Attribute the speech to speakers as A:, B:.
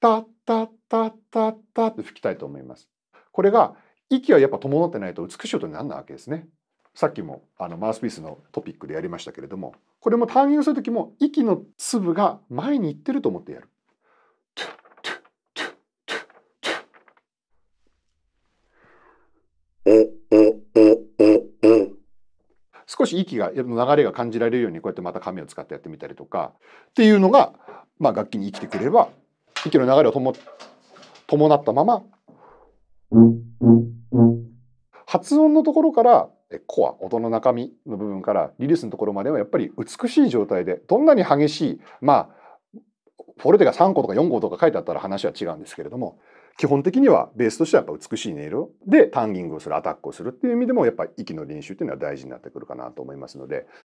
A: タッタッタッタッタって吹きたいと思います。これが息はやっぱ伴ってないと美しい音にならわけですね。さっきもあのマウスピースのトピックでやりましたけれどもこれもターニングする時も息の粒が前に行ってると思ってやる。少し息が流れが感じられるようにこうやってまた紙を使ってやってみたりとかっていうのが、まあ、楽器に生きてくれば息の流れを伴ったまま発音のところからコア音の中身の部分からリリースのところまではやっぱり美しい状態でどんなに激しいまあフォルテが3個とか4個とか書いてあったら話は違うんですけれども基本的にはベースとしてはやっぱ美しい音色でタンギングをするアタックをするっていう意味でもやっぱり息の練習っていうのは大事になってくるかなと思いますので